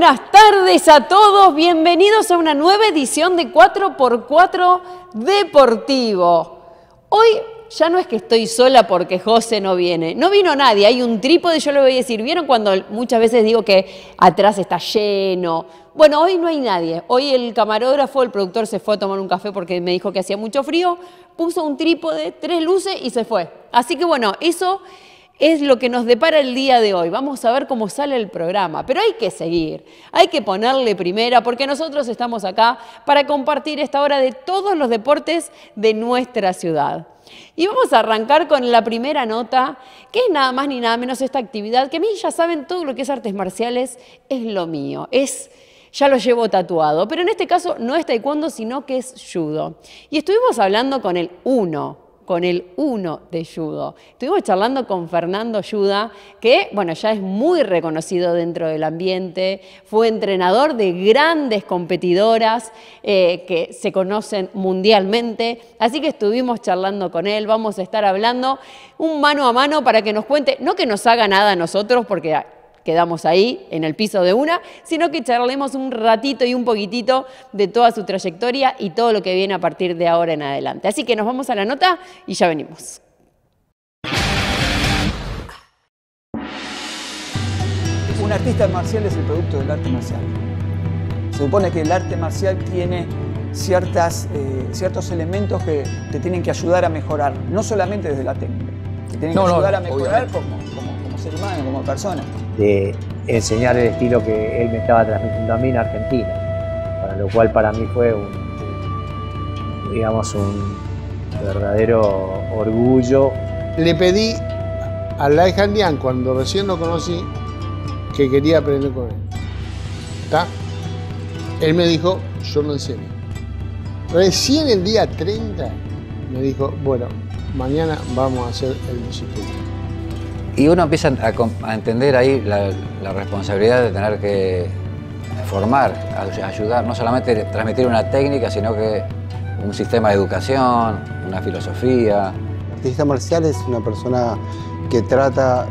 buenas tardes a todos. Bienvenidos a una nueva edición de 4x4 Deportivo. Hoy ya no es que estoy sola porque José no viene. No vino nadie. Hay un trípode, yo le voy a decir. ¿Vieron cuando muchas veces digo que atrás está lleno? Bueno, hoy no hay nadie. Hoy el camarógrafo, el productor se fue a tomar un café porque me dijo que hacía mucho frío. Puso un trípode, tres luces y se fue. Así que bueno, eso es lo que nos depara el día de hoy. Vamos a ver cómo sale el programa, pero hay que seguir, hay que ponerle primera, porque nosotros estamos acá para compartir esta hora de todos los deportes de nuestra ciudad. Y vamos a arrancar con la primera nota, que es nada más ni nada menos esta actividad, que a mí ya saben, todo lo que es artes marciales es lo mío, es ya lo llevo tatuado, pero en este caso no es taekwondo, sino que es judo. Y estuvimos hablando con el uno con el uno de judo. Estuvimos charlando con Fernando Yuda, que bueno, ya es muy reconocido dentro del ambiente, fue entrenador de grandes competidoras eh, que se conocen mundialmente, así que estuvimos charlando con él, vamos a estar hablando un mano a mano para que nos cuente, no que nos haga nada a nosotros, porque quedamos ahí en el piso de una, sino que charlemos un ratito y un poquitito de toda su trayectoria y todo lo que viene a partir de ahora en adelante. Así que nos vamos a la nota y ya venimos. Un artista marcial es el producto del arte marcial. Se supone que el arte marcial tiene ciertas, eh, ciertos elementos que te tienen que ayudar a mejorar, no solamente desde la técnica, te tienen que ayudar a mejorar como, ser humano, como persona de enseñar el estilo que él me estaba transmitiendo a mí en Argentina, para lo cual para mí fue un, digamos, un verdadero orgullo. Le pedí a Lai Handian, cuando recién lo conocí, que quería aprender con él. ¿Está? Él me dijo, yo lo enseño. Recién el día 30 me dijo, bueno, mañana vamos a hacer el municipio. Y uno empieza a, entender ahí la, la, responsabilidad de tener que formar, ayudar, no solamente transmitir una técnica, sino que un sistema de educación, una filosofía. El artista marcial es una persona que trata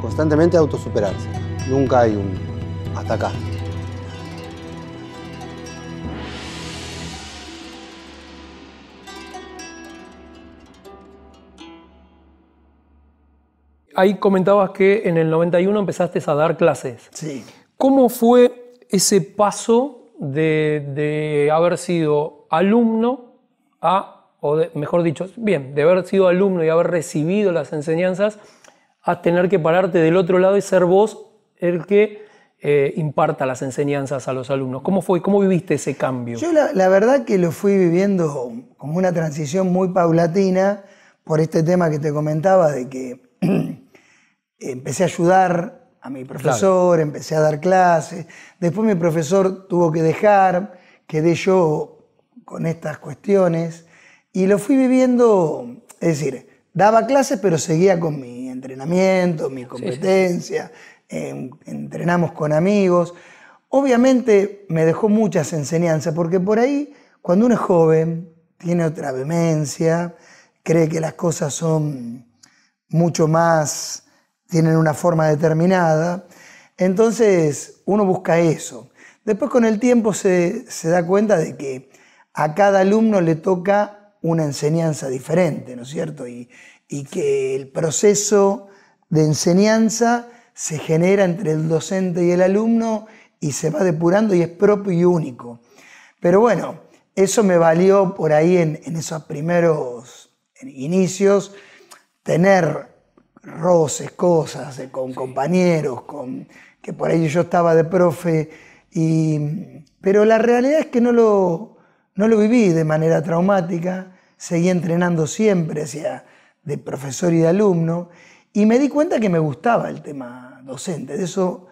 constantemente de autosuperarse. Nunca hay un hasta acá. ahí comentabas que en el 91 empezaste a dar clases. Sí. ¿Cómo fue ese paso de, haber sido alumno a, o mejor dicho, bien, de haber sido alumno y haber recibido las enseñanzas a tener que pararte del otro lado y ser vos el que eh, imparta las enseñanzas a los alumnos? ¿Cómo fue? ¿Cómo viviste ese cambio? Yo la, la, verdad que lo fui viviendo como una transición muy paulatina por este tema que te comentaba de que empecé a ayudar a mi profesor, empecé a dar clases. Después mi profesor tuvo que dejar, quedé yo con estas cuestiones y lo fui viviendo, es decir, daba clases pero seguía con mi entrenamiento, mi competencia, entrenamos con amigos. Obviamente me dejó muchas enseñanzas porque por ahí cuando uno es joven tiene otra vehemencia, cree que las cosas son mucho más tienen una forma determinada. Entonces uno busca eso. Después con el tiempo se, da cuenta de que a cada alumno le toca una enseñanza diferente, ¿no es cierto? Y, que el proceso de enseñanza se genera entre el docente y el alumno y se va depurando y es propio y único. Pero bueno, eso me valió por ahí en, en esos primeros inicios tener roces, cosas eh, con compañeros, con, que por ahí yo estaba de profe, y, pero la realidad es que no lo, viví de manera traumática, seguí entrenando siempre, sea de profesor y de alumno, y me di cuenta que me gustaba el tema docente, eso,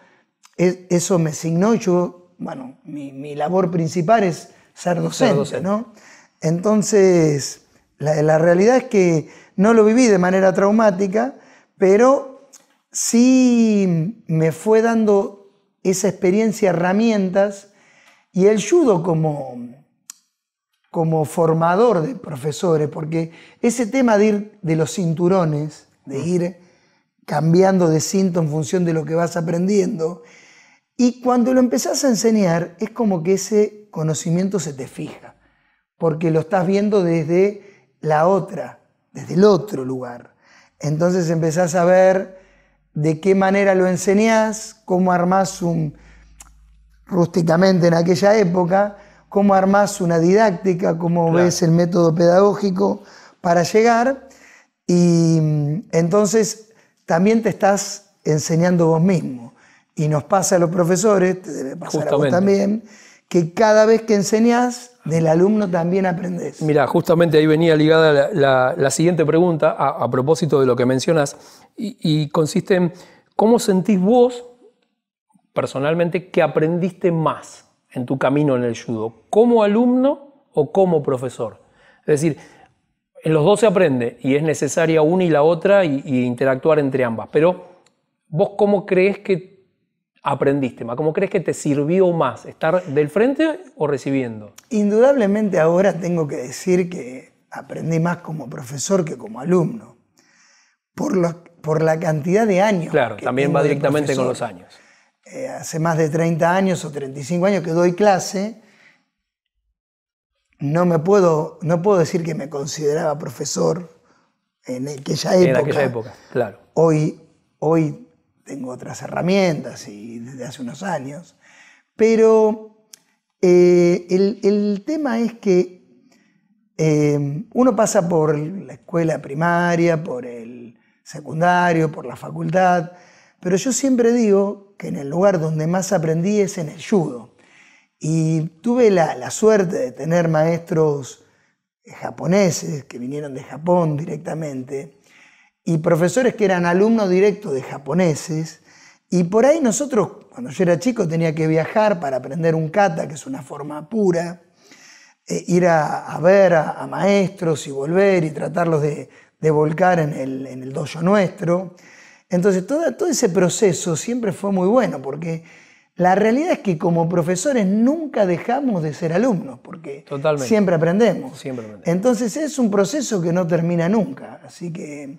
e, eso me signó, yo, bueno, mi, labor principal es ser docente, Entonces, la realidad es que no lo viví de manera traumática, pero sí me fue dando esa experiencia, herramientas, y el judo como, como formador de profesores, porque ese tema de ir de los cinturones, de ir cambiando de cinto en función de lo que vas aprendiendo, y cuando lo empezás a enseñar, es como que ese conocimiento se te fija, porque lo estás viendo desde la otra, desde el otro lugar. Entonces empezás a ver de qué manera lo enseñás, cómo armás un, rústicamente en aquella época, cómo armás una didáctica, cómo ves el método pedagógico para llegar. Y mm, entonces también te estás enseñando vos mismo. Y nos pasa a los profesores, te debe pasar a vos también que cada vez que enseñas del alumno también aprendes. Mira, justamente ahí venía ligada la, siguiente pregunta a, propósito de lo que mencionas, y, consiste en cómo sentís vos personalmente que aprendiste más en tu camino en el judo, como alumno o como profesor. Es decir, en los dos se aprende y es necesaria una y la otra y interactuar entre ambas, pero vos cómo crees que aprendiste más? ¿Cómo crees que te sirvió más? ¿Estar del frente o recibiendo? Indudablemente ahora tengo que decir que aprendí más como profesor que como alumno. Por, la cantidad de años. Claro, también va directamente con los años. Eh, hace más de 30 años o 35 años que doy clase. No me puedo, no puedo decir que me consideraba profesor en aquella época. En aquella época, claro. Hoy, hoy tengo otras herramientas y desde hace unos años, pero eh, el, tema es que em, uno pasa por la escuela primaria, por el secundario, por la facultad, pero yo siempre digo que en el lugar donde más aprendí es en el judo. Y tuve la, la suerte de tener maestros eh, japoneses que vinieron de Japón directamente y profesores que eran alumnos directos de japoneses. Y por ahí nosotros, cuando yo era chico, tenía que viajar para aprender un kata, que es una forma pura, eh, ir a, ver a, maestros y volver y tratarlos de, volcar en el, en dojo nuestro. Entonces todo, todo ese proceso siempre fue muy bueno, porque la realidad es que como profesores nunca dejamos de ser alumnos, porque siempre aprendemos. Siempre Entonces es un proceso que no termina nunca. Así que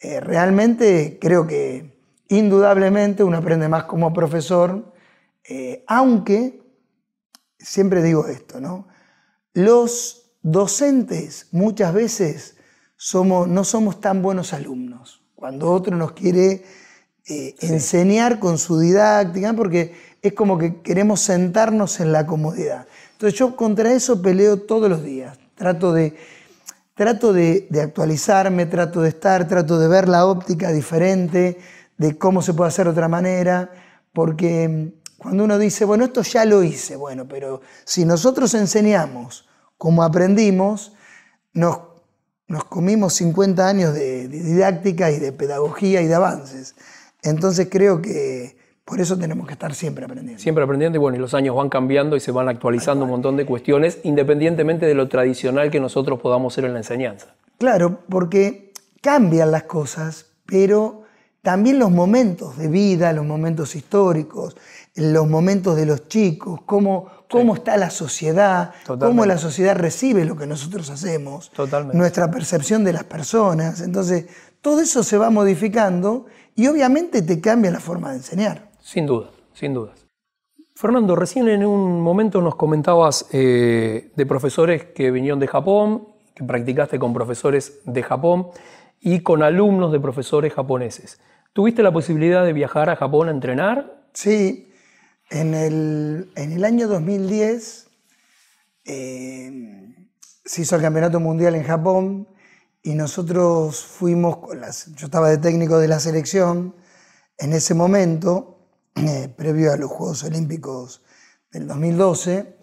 eh, realmente creo que indudablemente uno aprende más como profesor, eh, aunque siempre digo esto, ¿no? Los docentes muchas veces somos, no somos tan buenos alumnos. Cuando otro nos quiere eh, enseñar con su didáctica, porque es como que queremos sentarnos en la comodidad. Entonces yo contra eso peleo todos los días. Trato de trato de, actualizarme, trato de estar, trato de ver la óptica diferente, de cómo se puede hacer de otra manera, porque mm, cuando uno dice, bueno, esto ya lo hice, bueno, pero si nosotros enseñamos como aprendimos, nos, nos comimos 50 años de didáctica y de pedagogía y de avances. Entonces creo que por eso tenemos que estar siempre aprendiendo. Siempre aprendiendo y bueno, y los años van cambiando y se van actualizando un montón de cuestiones, independientemente de lo tradicional que nosotros podamos ser en la enseñanza. Claro, porque cambian las cosas, pero también los momentos de vida, los momentos históricos, los momentos de los chicos, cómo, cómo está la sociedad, cómo la sociedad recibe lo que nosotros hacemos, nuestra percepción de las personas. Entonces, todo eso se va modificando y obviamente te cambia la forma de enseñar sin duda, sin dudas. Fernando, recién en un momento nos comentabas eh, de profesores que vinieron de Japón, que practicaste con profesores de Japón y con alumnos de profesores japoneses. ¿Tuviste la posibilidad de viajar a Japón a entrenar? Sí, en el, año 2010 eh, se hizo el Campeonato Mundial en Japón y nosotros fuimos, yo estaba de técnico de la selección en ese momento, eh, previo a los Juegos Olímpicos del 2012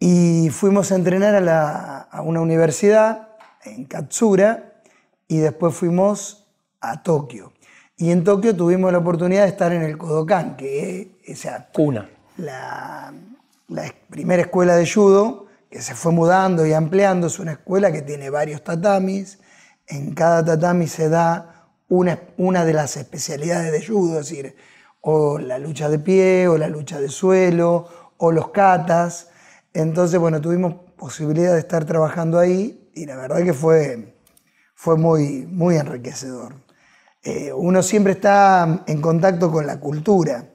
y fuimos a entrenar a, una universidad en Katsura y después fuimos a Tokio. Y en Tokio tuvimos la oportunidad de estar en el Kodokan, que es Cuna. La, la, primera escuela de judo, que se fue mudando y ampliando. Es una escuela que tiene varios tatamis. En cada tatami se da una, una de las especialidades de judo, es decir, o la lucha de pie, o la lucha de suelo, o los catas. Entonces, bueno, tuvimos posibilidad de estar trabajando ahí y la verdad que fue, fue muy, muy enriquecedor. Eh, uno siempre está en contacto con la cultura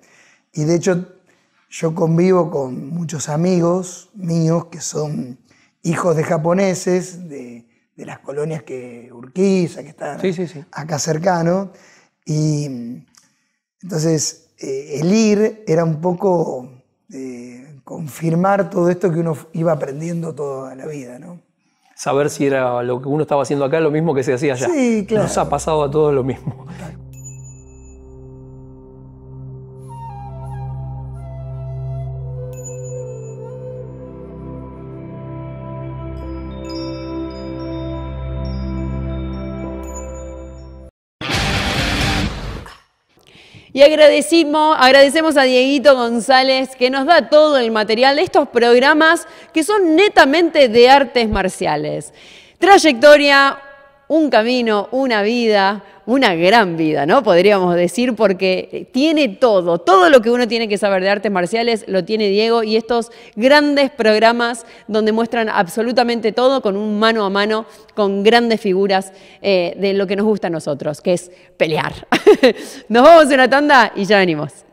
y de hecho yo convivo con muchos amigos míos que son hijos de japoneses, de, las colonias que Urquiza, que están acá cercano, y entonces, eh, el ir era un poco eh, confirmar todo esto que uno iba aprendiendo toda la vida, ¿no? Saber si era lo que uno estaba haciendo acá lo mismo que se hacía allá. Sí, claro. Nos ha pasado a todos lo mismo. Y agradecimos, agradecemos a Dieguito González que nos da todo el material de estos programas que son netamente de artes marciales. Trayectoria, un camino, una vida, una gran vida, ¿no? Podríamos decir, porque tiene todo, todo lo que uno tiene que saber de artes marciales lo tiene Diego y estos grandes programas donde muestran absolutamente todo con un mano a mano, con grandes figuras eh, de lo que nos gusta a nosotros, que es pelear. nos vamos en una tanda y ya venimos.